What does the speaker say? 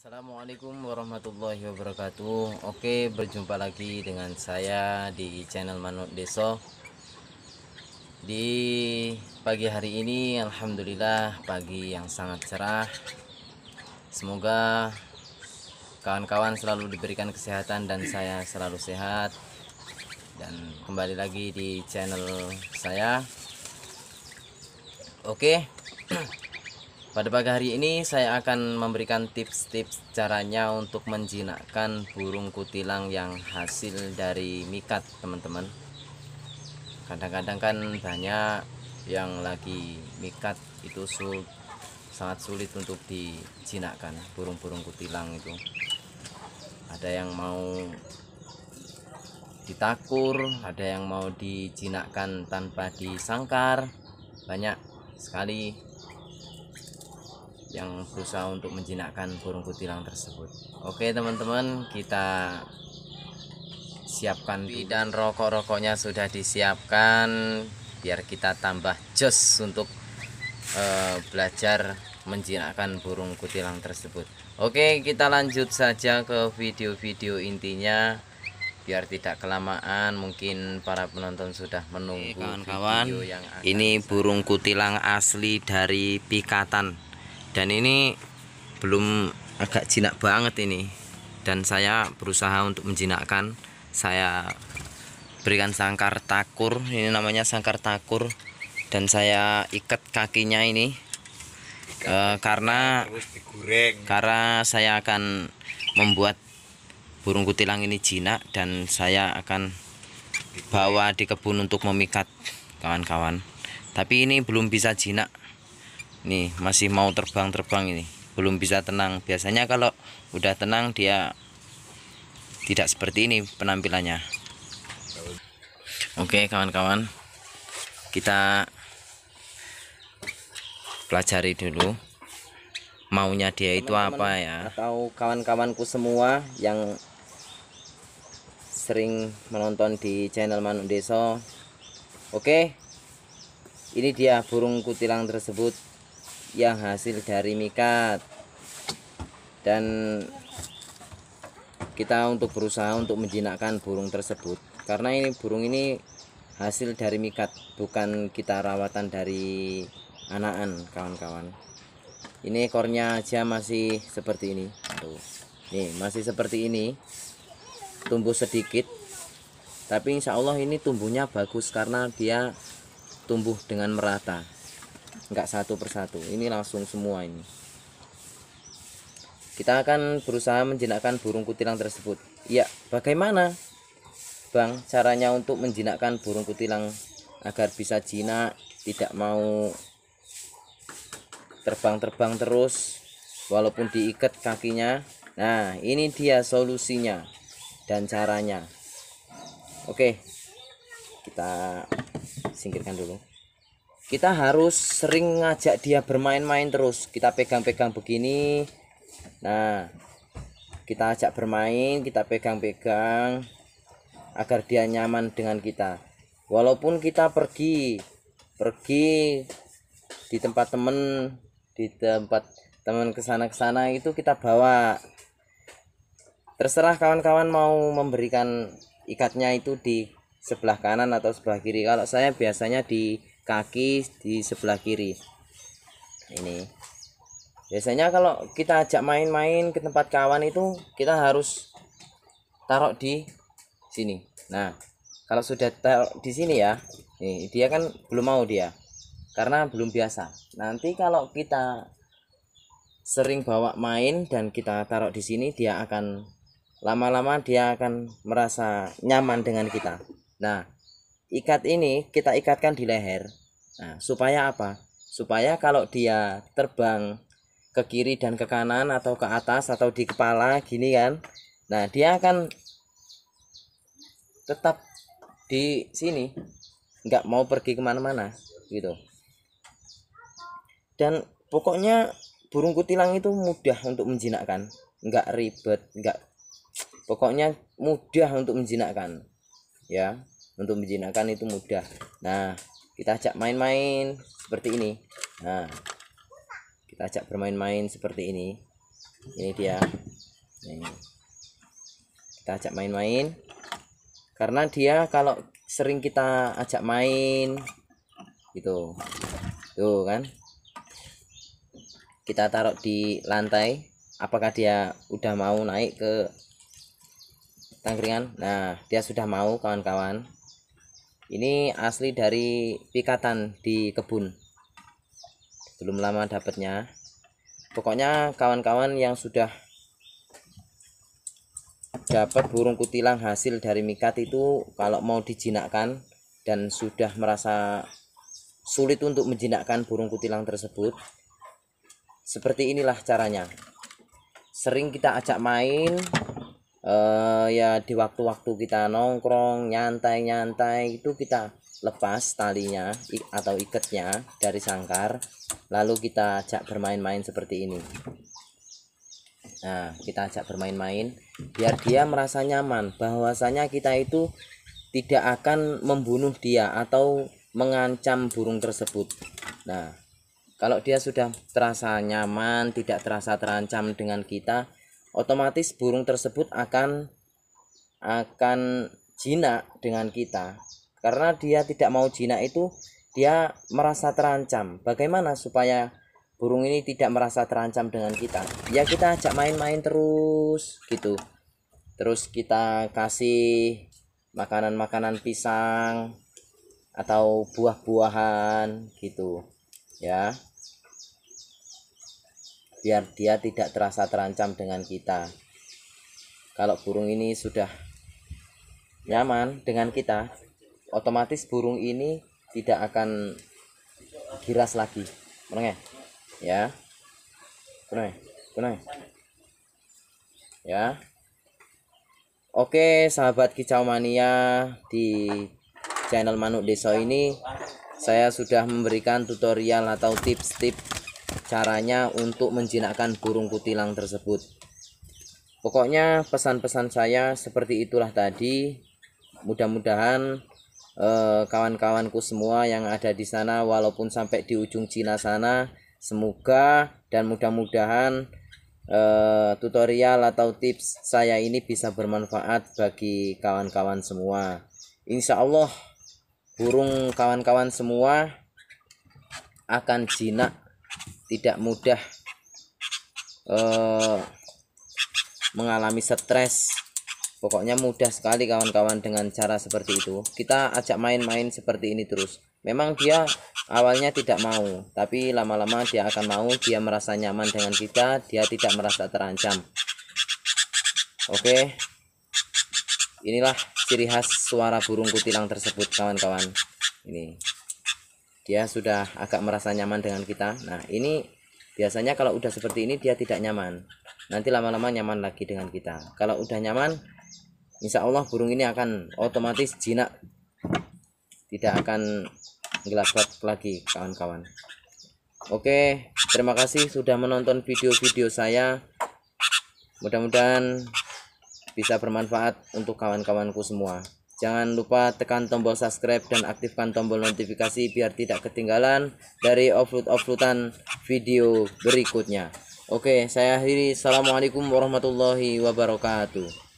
Assalamualaikum warahmatullahi wabarakatuh Oke berjumpa lagi dengan saya di channel Manut Deso Di pagi hari ini Alhamdulillah pagi yang sangat cerah Semoga kawan-kawan selalu diberikan kesehatan dan saya selalu sehat Dan kembali lagi di channel saya Oke Pada pagi hari ini saya akan memberikan tips-tips caranya untuk menjinakkan burung kutilang yang hasil dari mikat teman-teman Kadang-kadang kan banyak yang lagi mikat itu sulit, sangat sulit untuk dijinakkan burung-burung kutilang itu Ada yang mau ditakur, ada yang mau dijinakkan tanpa disangkar Banyak sekali yang berusaha untuk menjinakkan burung kutilang tersebut oke teman-teman kita siapkan dulu. dan rokok-rokoknya sudah disiapkan biar kita tambah jos untuk uh, belajar menjinakkan burung kutilang tersebut Oke kita lanjut saja ke video-video intinya biar tidak kelamaan mungkin para penonton sudah menunggu kawan-kawan ini burung kutilang asli dari pikatan dan ini belum agak jinak banget ini dan saya berusaha untuk menjinakkan saya berikan sangkar takur ini namanya sangkar takur dan saya ikat kakinya ini e, karena karena saya akan membuat burung kutilang ini jinak dan saya akan bawa di kebun untuk memikat kawan-kawan tapi ini belum bisa jinak nih masih mau terbang-terbang ini belum bisa tenang biasanya kalau udah tenang dia tidak seperti ini penampilannya oke kawan-kawan kita pelajari dulu maunya dia itu Teman -teman apa ya atau kawan-kawanku semua yang sering menonton di channel Manuk Deso oke ini dia burung kutilang tersebut yang hasil dari mikat dan kita untuk berusaha untuk menjinakkan burung tersebut karena ini burung ini hasil dari mikat bukan kita rawatan dari anakan kawan-kawan ini ekornya aja masih seperti ini tuh nih masih seperti ini tumbuh sedikit tapi insya Allah ini tumbuhnya bagus karena dia tumbuh dengan merata enggak satu persatu ini langsung semua ini kita akan berusaha menjinakkan burung kutilang tersebut ya bagaimana Bang caranya untuk menjinakkan burung kutilang agar bisa jinak tidak mau terbang-terbang terus walaupun diikat kakinya nah ini dia solusinya dan caranya oke kita singkirkan dulu kita harus sering ngajak dia bermain-main terus kita pegang-pegang begini nah kita ajak bermain kita pegang-pegang agar dia nyaman dengan kita walaupun kita pergi pergi di tempat temen di tempat temen kesana kesana itu kita bawa terserah kawan-kawan mau memberikan ikatnya itu di sebelah kanan atau sebelah kiri kalau saya biasanya di kaki di sebelah kiri ini biasanya kalau kita ajak main-main ke tempat kawan itu kita harus taruh di sini nah kalau sudah taruh di sini ya nih dia kan belum mau dia karena belum biasa nanti kalau kita sering bawa main dan kita taruh di sini dia akan lama-lama dia akan merasa nyaman dengan kita nah ikat ini kita ikatkan di leher nah, supaya apa supaya kalau dia terbang ke kiri dan ke kanan atau ke atas atau di kepala gini kan nah dia akan tetap di sini nggak mau pergi kemana-mana gitu dan pokoknya burung kutilang itu mudah untuk menjinakkan nggak ribet nggak pokoknya mudah untuk menjinakkan ya untuk menjinakkan itu mudah nah kita ajak main-main seperti ini nah kita ajak bermain-main seperti ini ini dia ini. kita ajak main-main karena dia kalau sering kita ajak main gitu tuh kan kita taruh di lantai apakah dia udah mau naik ke tangkringan nah dia sudah mau kawan-kawan ini asli dari pikatan di kebun belum lama dapatnya pokoknya kawan-kawan yang sudah dapat burung kutilang hasil dari mikat itu kalau mau dijinakkan dan sudah merasa sulit untuk menjinakkan burung kutilang tersebut seperti inilah caranya sering kita ajak main uh, ya di waktu-waktu kita nongkrong nyantai-nyantai itu kita lepas talinya atau ikatnya dari sangkar lalu kita ajak bermain-main seperti ini nah kita ajak bermain-main biar dia merasa nyaman bahwasanya kita itu tidak akan membunuh dia atau mengancam burung tersebut nah kalau dia sudah terasa nyaman tidak terasa terancam dengan kita otomatis burung tersebut akan akan jinak dengan kita karena dia tidak mau jinak itu dia merasa terancam bagaimana supaya burung ini tidak merasa terancam dengan kita ya kita ajak main-main terus gitu terus kita kasih makanan-makanan pisang atau buah-buahan gitu ya biar dia tidak terasa terancam dengan kita. Kalau burung ini sudah nyaman dengan kita, otomatis burung ini tidak akan giras lagi. Menengah. ya? Menengah. Menengah. Ya. Oke, sahabat kicau mania di channel Manuk Deso ini saya sudah memberikan tutorial atau tips-tips caranya untuk menjinakkan burung kutilang tersebut. Pokoknya pesan-pesan saya seperti itulah tadi. Mudah-mudahan eh, kawan-kawanku semua yang ada di sana walaupun sampai di ujung Cina sana semoga dan mudah-mudahan eh, tutorial atau tips saya ini bisa bermanfaat bagi kawan-kawan semua. Insya Allah burung kawan-kawan semua akan jinak tidak mudah eh, mengalami stres pokoknya mudah sekali kawan-kawan dengan cara seperti itu kita ajak main-main seperti ini terus memang dia awalnya tidak mau tapi lama-lama dia akan mau dia merasa nyaman dengan kita dia tidak merasa terancam oke inilah ciri khas suara burung kutilang tersebut kawan-kawan ini dia sudah agak merasa nyaman dengan kita nah ini biasanya kalau udah seperti ini dia tidak nyaman nanti lama-lama nyaman lagi dengan kita kalau udah nyaman insya Allah burung ini akan otomatis jinak tidak akan gelagat lagi kawan-kawan Oke terima kasih sudah menonton video-video saya mudah-mudahan bisa bermanfaat untuk kawan-kawanku semua Jangan lupa tekan tombol subscribe dan aktifkan tombol notifikasi biar tidak ketinggalan dari upload-uploadan video berikutnya. Oke, saya akhiri. Assalamualaikum warahmatullahi wabarakatuh.